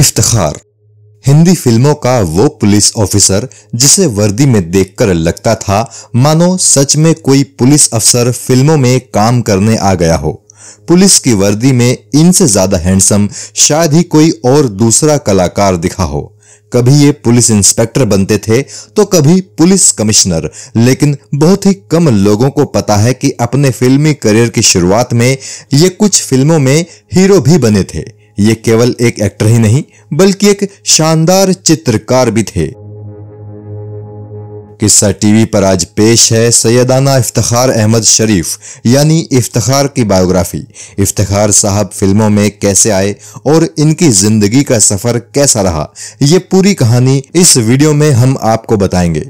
इफ्तार हिंदी फिल्मों का वो पुलिस ऑफिसर जिसे वर्दी में देखकर लगता था मानो सच में कोई पुलिस अफसर फिल्मों में काम करने आ गया हो पुलिस की वर्दी में इनसे ज्यादा हैंडसम शायद ही कोई और दूसरा कलाकार दिखा हो कभी ये पुलिस इंस्पेक्टर बनते थे तो कभी पुलिस कमिश्नर लेकिन बहुत ही कम लोगों को पता है कि अपने फिल्मी करियर की शुरुआत में ये कुछ फिल्मों में हीरो भी बने थे ये केवल एक एक्टर ही नहीं बल्कि एक शानदार चित्रकार भी थे किस्सा टीवी पर आज पेश है सैदाना इफ्तार अहमद शरीफ यानी इफ्तार की बायोग्राफी इफ्तार साहब फिल्मों में कैसे आए और इनकी जिंदगी का सफर कैसा रहा ये पूरी कहानी इस वीडियो में हम आपको बताएंगे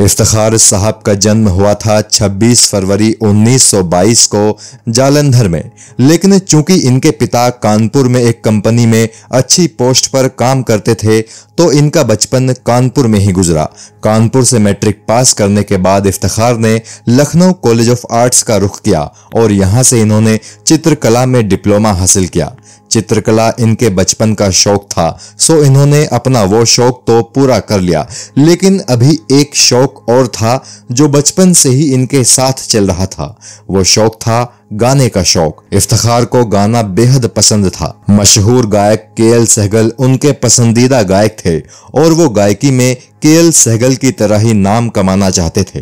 इफ्तार साहब का जन्म हुआ था 26 फरवरी 1922 को जालंधर में लेकिन चूंकि इनके पिता कानपुर में एक कंपनी में अच्छी पोस्ट पर काम करते थे तो इनका बचपन कानपुर में ही गुजरा कानपुर से मैट्रिक पास करने के बाद इफ्तार ने लखनऊ कॉलेज ऑफ आर्ट्स का रुख किया और यहाँ से इन्होंने चित्रकला में डिप्लोमा हासिल किया चित्रकला इनके बचपन का शौक था सो इन्होंने अपना वो शौक तो पूरा कर लिया लेकिन अभी एक शौक और था जो बचपन से ही इनके साथ चल रहा था वो शौक था गाने का शौक इफ्तार को गाना बेहद पसंद था मशहूर गायक के एल सहगल उनके पसंदीदा गायक थे और वो गायकी में के एल सहगल की तरह ही नाम कमाना चाहते थे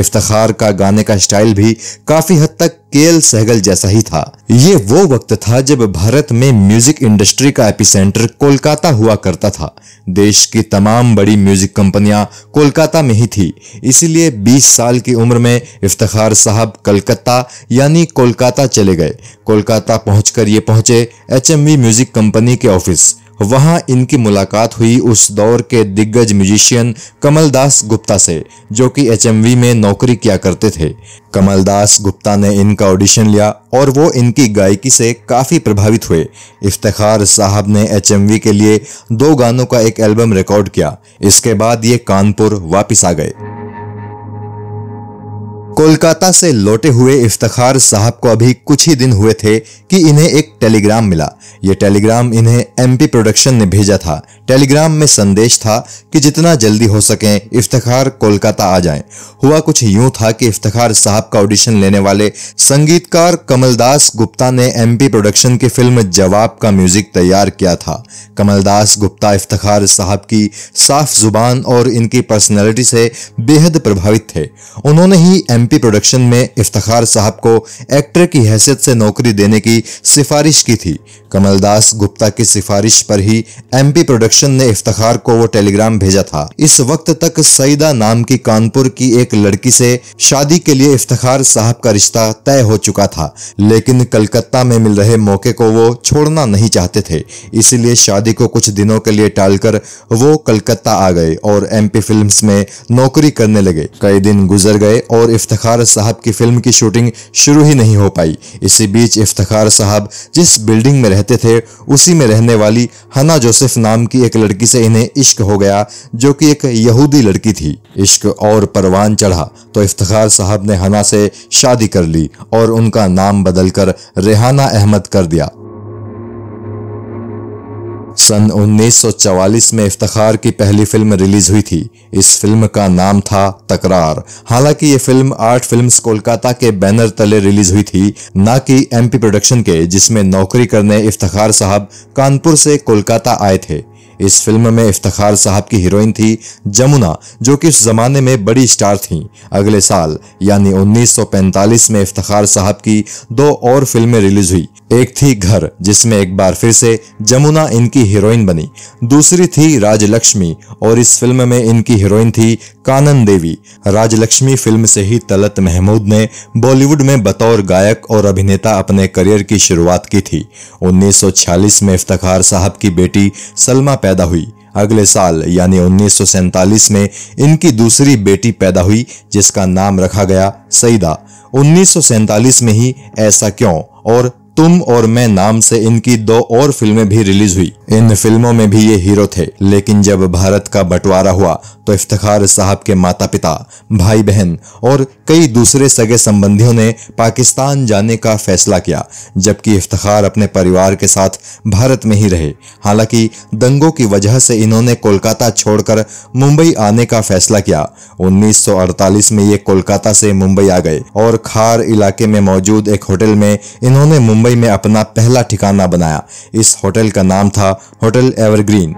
इफ्तार का गाने का स्टाइल भी काफी हद तक के एल सहगल जैसा ही था ये वो वक्त था जब भारत में म्यूजिक इंडस्ट्री का एपिसेंटर कोलकाता हुआ करता था देश की तमाम बड़ी म्यूजिक कंपनियां कोलकाता में ही थी इसीलिए 20 साल की उम्र में इफ्तार साहब कलकत्ता यानी कोल कोलकाता चले गए कोलकाता पहुंचकर ये पहुंचे एच म्यूजिक कंपनी के ऑफिस वहां इनकी मुलाकात हुई उस दौर के दिग्गज म्यूजिशियन कमलदास गुप्ता से जो कि एच में नौकरी किया करते थे कमलदास गुप्ता ने इनका ऑडिशन लिया और वो इनकी गायकी से काफ़ी प्रभावित हुए इफ्तार साहब ने एच के लिए दो गानों का एक एल्बम रिकॉर्ड किया इसके बाद ये कानपुर वापस आ गए कोलकाता से लौटे हुए इफ्तार साहब को अभी कुछ ही दिन हुए थे कि इन्हें एक टेलीग्राम मिला ये टेलीग्राम इन्हें एमपी प्रोडक्शन ने भेजा था टेलीग्राम में संदेश था कि जितना जल्दी हो सके इफ्तार कोलकाता आ जाएं। हुआ कुछ यूं था कि इफ्तार साहब का ऑडिशन लेने वाले संगीतकार कमलदास गुप्ता ने एमपी प्रोडक्शन की फिल्म जवाब का म्यूजिक तैयार किया था कमलदास गुप्ता इफ्तार साहब की साफ जुबान और इनकी पर्सनैलिटी से बेहद प्रभावित थे उन्होंने ही एमपी प्रोडक्शन में इफ्तार साहब को एक्टर की हैसियत से नौकरी देने की सिफारिश की थी कमलदास गुप्ता की सिफारिश पर ही एमपी प्रोडक्शन ने इफ्तार को वो टेलीग्राम भेजा था इस वक्त तक सईदा नाम की कानपुर की एक लड़की से शादी के लिए इफ्तार साहब का रिश्ता तय हो चुका था लेकिन कलकत्ता में मिल रहे मौके को वो छोड़ना नहीं चाहते थे इसलिए शादी को कुछ दिनों के लिए टालकर वो कलकत्ता आ गए और एम पी में नौकरी करने लगे कई दिन गुजर गए और इफ्तार साहब की फिल्म की शूटिंग शुरू ही नहीं हो पाई इसी बीच इफ्तार साहब जिस बिल्डिंग में रहते थे उसी में रहने वाली हना जोसेफ नाम की एक लड़की से इन्हें इश्क हो गया जो कि एक यहूदी लड़की थी इश्क और परवान चढ़ा तो इफ्तार साहब ने हना से शादी कर ली और उनका नाम बदलकर रेहाना अहमद कर दिया सन 1944 में इफ्तार की पहली फिल्म रिलीज हुई थी इस फिल्म का नाम था तकरार हालांकि ये फिल्म आर्ट फिल्म्स कोलकाता के बैनर तले रिलीज हुई थी ना कि एमपी प्रोडक्शन के जिसमें नौकरी करने इफ्तार साहब कानपुर से कोलकाता आए थे इस फिल्म में इफ्तार साहब की हीरोइन थी जमुना जो कि उस जमाने में बड़ी स्टार थी अगले साल यानी 1945 में इफ्तार साहब की दो और फिल्में रिलीज हुई एक थी घर जिसमें एक बार फिर से जमुना इनकी हीरोइन बनी दूसरी थी राजलक्ष्मी और इस फिल्म में इनकी हीरोइन थी कानन देवी राजलक्ष्मी फिल्म से ही तलत महमूद ने बॉलीवुड में बतौर गायक और अभिनेता अपने करियर की शुरुआत की थी 1946 में इफ्तार साहब की बेटी सलमा पैदा हुई अगले साल यानी उन्नीस में इनकी दूसरी बेटी पैदा हुई जिसका नाम रखा गया सईदा उन्नीस में ही ऐसा क्यों और तुम और मैं नाम से इनकी दो और फिल्में भी रिलीज हुई इन फिल्मों में भी ये हीरो थे लेकिन जब भारत का बंटवारा हुआ तो इफ्तार साहब के माता पिता भाई बहन और कई दूसरे सगे संबंधियों ने पाकिस्तान जाने का फैसला किया जबकि इफ्तार अपने परिवार के साथ भारत में ही रहे हालांकि दंगों की वजह से इन्होंने कोलकाता छोड़कर मुंबई आने का फैसला किया 1948 में ये कोलकाता से मुंबई आ गए और खार इलाके में मौजूद एक होटल में इन्होंने मुंबई मुंबई में अपना पहला ठिकाना बनाया इस होटल का नाम था होटल एवरग्रीन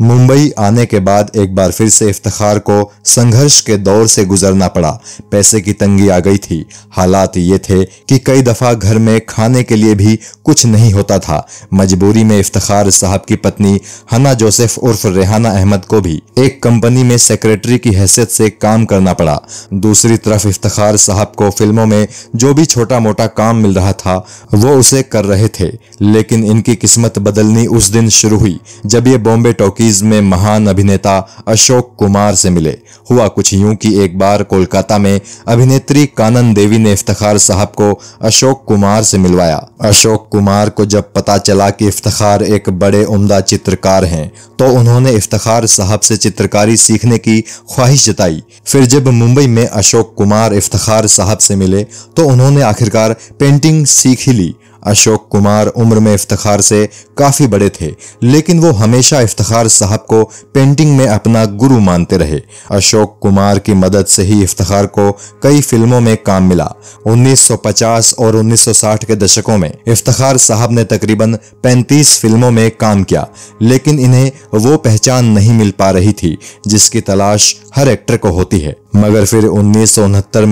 मुंबई आने के बाद एक बार फिर से इफ्तार को संघर्ष के दौर से गुजरना पड़ा पैसे की तंगी आ गई थी हालात ये थे कि कई दफ़ा घर में खाने के लिए भी कुछ नहीं होता था मजबूरी में इफ्तार साहब की पत्नी हना जोसेफ उर्फ रेहाना अहमद को भी एक कंपनी में सेक्रेटरी की हैसियत से काम करना पड़ा दूसरी तरफ इफ्तार साहब को फिल्मों में जो भी छोटा मोटा काम मिल रहा था वो उसे कर रहे थे लेकिन इनकी किस्मत बदलनी उस दिन शुरू हुई जब ये बॉम्बे टॉकी नाइन्टीज में महान अभिनेता अशोक कुमार से मिले हुआ कुछ यूं कि एक बार कोलकाता में अभिनेत्री कानन देवी ने इफ्तार साहब को अशोक कुमार से मिलवाया अशोक कुमार को जब पता चला कि इफ्तार एक बड़े उम्दा चित्रकार हैं तो उन्होंने इफ्तार साहब से चित्रकारी सीखने की ख्वाहिश जताई फिर जब मुंबई में अशोक कुमार इफ्तार साहब से मिले तो उन्होंने आखिरकार पेंटिंग सीख ही ली अशोक कुमार उम्र में इफ्तार से काफ़ी बड़े थे लेकिन वो हमेशा इफ्तार साहब को पेंटिंग में अपना गुरु मानते रहे अशोक कुमार की मदद से ही इफ्तार को कई फिल्मों में काम मिला 1950 और 1960 के दशकों में इफ्तार साहब ने तकरीबन 35 फिल्मों में काम किया लेकिन इन्हें वो पहचान नहीं मिल पा रही थी जिसकी तलाश हर एक्टर को होती है मगर फिर उन्नीस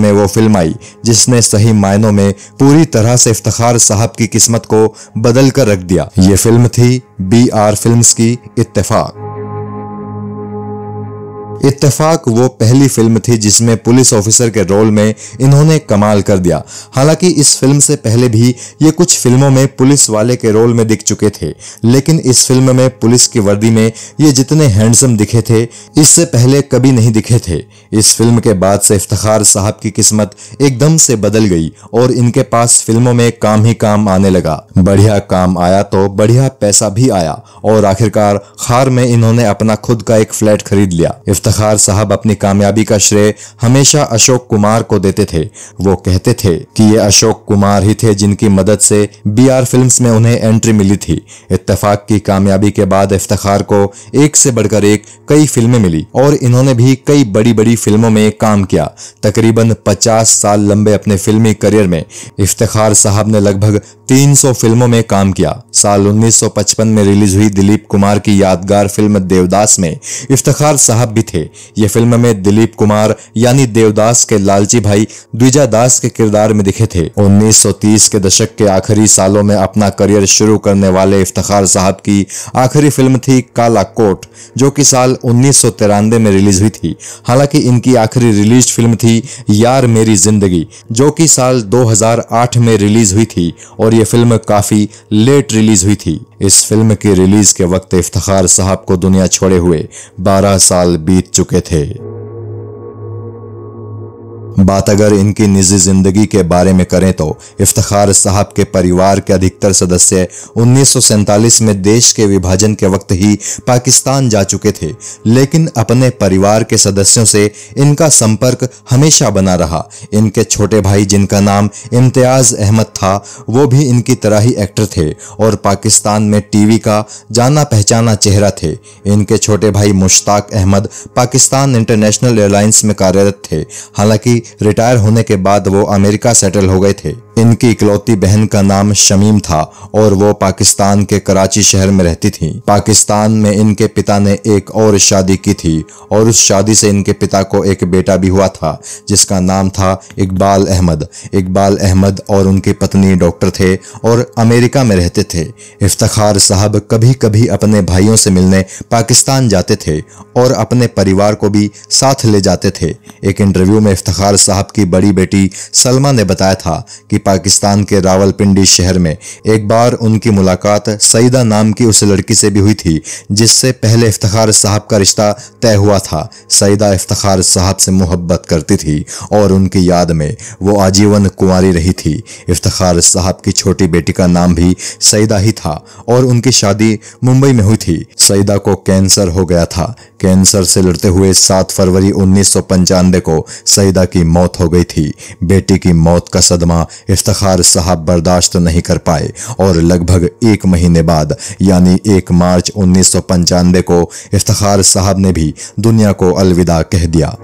में वो फिल्म आई जिसने सही मायनों में पूरी तरह से इफ्तार साहब की किस्मत को बदल कर रख दिया ये फिल्म थी बी आर फिल्म की इत्तेफाक इत्तेफाक वो पहली फिल्म थी जिसमें पुलिस ऑफिसर के रोल में इन्होंने कमाल कर दिया हालांकि इस फिल्म से पहले भी ये कुछ फिल्मों में पुलिस वाले के रोल में दिख चुके थे लेकिन इस फिल्म में पुलिस की वर्दी में ये जितने हैंडसम दिखे थे इससे पहले कभी नहीं दिखे थे इस फिल्म के बाद से इफ्तार साहब की किस्मत एकदम से बदल गई और इनके पास फिल्मों में काम ही काम आने लगा बढ़िया काम आया तो बढ़िया पैसा भी आया और आखिरकार खार में इन्होंने अपना खुद का एक फ्लैट खरीद लिया इफ्तार साहब अपनी कामयाबी का श्रेय हमेशा अशोक कुमार को देते थे वो कहते थे कि ये अशोक कुमार ही थे जिनकी मदद से बी आर फिल्म में उन्हें एंट्री मिली थी इतफाक की कामयाबी के बाद इफ्तार को एक से बढ़कर एक कई फिल्में मिली और इन्होंने भी कई बड़ी बड़ी फिल्मों में काम किया तकरीबन पचास साल लंबे अपने फिल्मी करियर में इफ्तार साहब ने लगभग 300 फिल्मों में काम किया साल 1955 में रिलीज हुई दिलीप कुमार की यादगार फिल्म देवदास में इफ्तार साहब भी थे ये फिल्म में दिलीप कुमार यानी देवदास के लालची भाई द्विजा दास के किरदार में दिखे थे 1930 के दशक के आखिरी सालों में अपना करियर शुरू करने वाले इफ्तार साहब की आखिरी फिल्म थी काला कोट जो की साल उन्नीस में रिलीज हुई थी हालांकि इनकी आखिरी रिलीज फिल्म थी यार मेरी जिंदगी जो की साल दो में रिलीज हुई थी और ये फिल्म काफी लेट रिलीज हुई थी इस फिल्म की रिलीज के वक्त इफ्तार साहब को दुनिया छोड़े हुए 12 साल बीत चुके थे बात अगर इनकी निजी जिंदगी के बारे में करें तो इफ्तार साहब के परिवार के अधिकतर सदस्य उन्नीस में देश के विभाजन के वक्त ही पाकिस्तान जा चुके थे लेकिन अपने परिवार के सदस्यों से इनका संपर्क हमेशा बना रहा इनके छोटे भाई जिनका नाम इम्तियाज अहमद था वो भी इनकी तरह ही एक्टर थे और पाकिस्तान में टीवी का जाना पहचाना चेहरा थे इनके छोटे भाई मुश्ताक अहमद पाकिस्तान इंटरनेशनल एयरलाइंस में कार्यरत थे हालांकि रिटायर होने के बाद वो अमेरिका सेटल हो गए थे इनकी इकलौती बहन का नाम शमीम था और वो पाकिस्तान के कराची शहर में रहती थी पाकिस्तान में इनके पिता ने एक और शादी की थी और उस शादी से इनके पिता को एक बेटा भी हुआ था जिसका नाम था इकबाल अहमद इकबाल अहमद और उनकी पत्नी डॉक्टर थे और अमेरिका में रहते थे इफ्तार साहब कभी कभी अपने भाइयों से मिलने पाकिस्तान जाते थे और अपने परिवार को भी साथ ले जाते थे एक इंटरव्यू में इफ्तार साहब की बड़ी बेटी सलमा ने बताया था कि पाकिस्तान के रावलपिंडी शहर में एक बार उनकी मुलाकात सईदा नाम की उस लड़की से भी हुई थी जिससे पहले इफ्तार साहब का रिश्ता तय हुआ था सईदा इफ्तार साहब से मोहब्बत करती थी और उनकी याद में वो आजीवन कुंवारी रही थी इफ्तार साहब की छोटी बेटी का नाम भी सईदा ही था और उनकी शादी मुंबई में हुई थी सईदा को कैंसर हो गया था कैंसर से लड़ते हुए सात फरवरी उन्नीस को सईदा की मौत हो गई थी बेटी की मौत का सदमा इफ्तार साहब बर्दाश्त नहीं कर पाए और लगभग एक महीने बाद यानी एक मार्च उन्नीस को इफ्तार साहब ने भी दुनिया को अलविदा कह दिया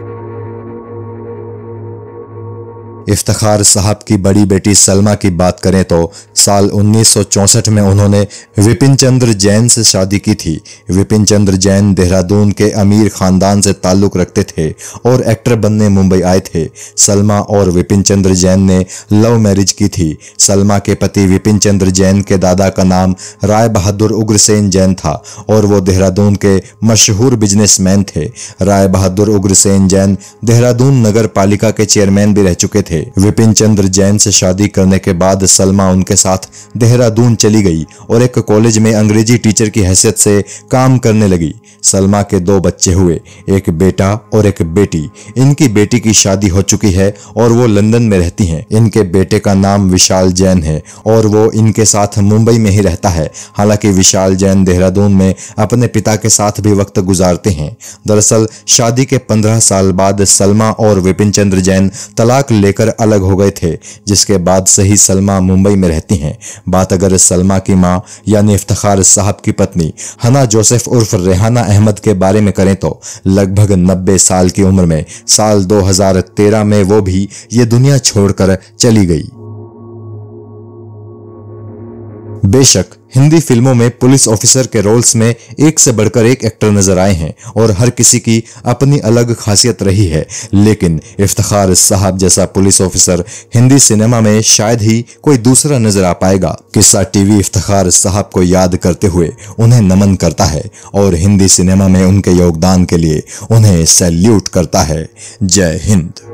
इफ्तार साहब की बड़ी बेटी सलमा की बात करें तो साल 1964 में उन्होंने विपिन चंद्र जैन से शादी की थी विपिन चंद्र जैन देहरादून के अमीर खानदान से ताल्लुक़ रखते थे और एक्टर बनने मुंबई आए थे सलमा और विपिन चंद्र जैन ने लव मैरिज की थी सलमा के पति विपिन चंद्र जैन के दादा का नाम राय बहादुर उग्रसेन जैन था और वो देहरादून के मशहूर बिजनेसमैन थे राय बहादुर उग्रसेन जैन देहरादून नगर पालिका के चेयरमैन भी रह चुके थे थे विपिन चंद्र जैन से शादी करने के बाद सलमा उनके साथ देहरादून चली गई और एक कॉलेज में अंग्रेजी टीचर की हैसियत से काम करने लगी सलमा के दो बच्चे हुए एक बेटा और एक बेटी इनकी बेटी की शादी हो चुकी है और वो लंदन में रहती हैं इनके बेटे का नाम विशाल जैन है और वो इनके साथ मुंबई में ही रहता है हालांकि विशाल जैन देहरादून में अपने पिता के साथ भी वक्त गुजारते हैं दरअसल शादी के पंद्रह साल बाद सलमा और विपिन चंद्र जैन तलाक लेकर लेकर अलग हो गए थे जिसके बाद से ही सलमा मुंबई में रहती हैं बात अगर सलमा की माँ यानी इफ्तार साहब की पत्नी हना जोसेफ उर्फ रेहाना अहमद के बारे में करें तो लगभग नब्बे साल की उम्र में साल 2013 में वो भी ये दुनिया छोड़कर चली गई बेशक हिंदी फिल्मों में पुलिस ऑफिसर के रोल्स में एक से बढ़कर एक एक्टर नजर आए हैं और हर किसी की अपनी अलग खासियत रही है लेकिन इफ्तार साहब जैसा पुलिस ऑफिसर हिंदी सिनेमा में शायद ही कोई दूसरा नजर आ पाएगा किस्सा टीवी इफ्तार साहब को याद करते हुए उन्हें नमन करता है और हिंदी सिनेमा में उनके योगदान के लिए उन्हें सैल्यूट करता है जय हिंद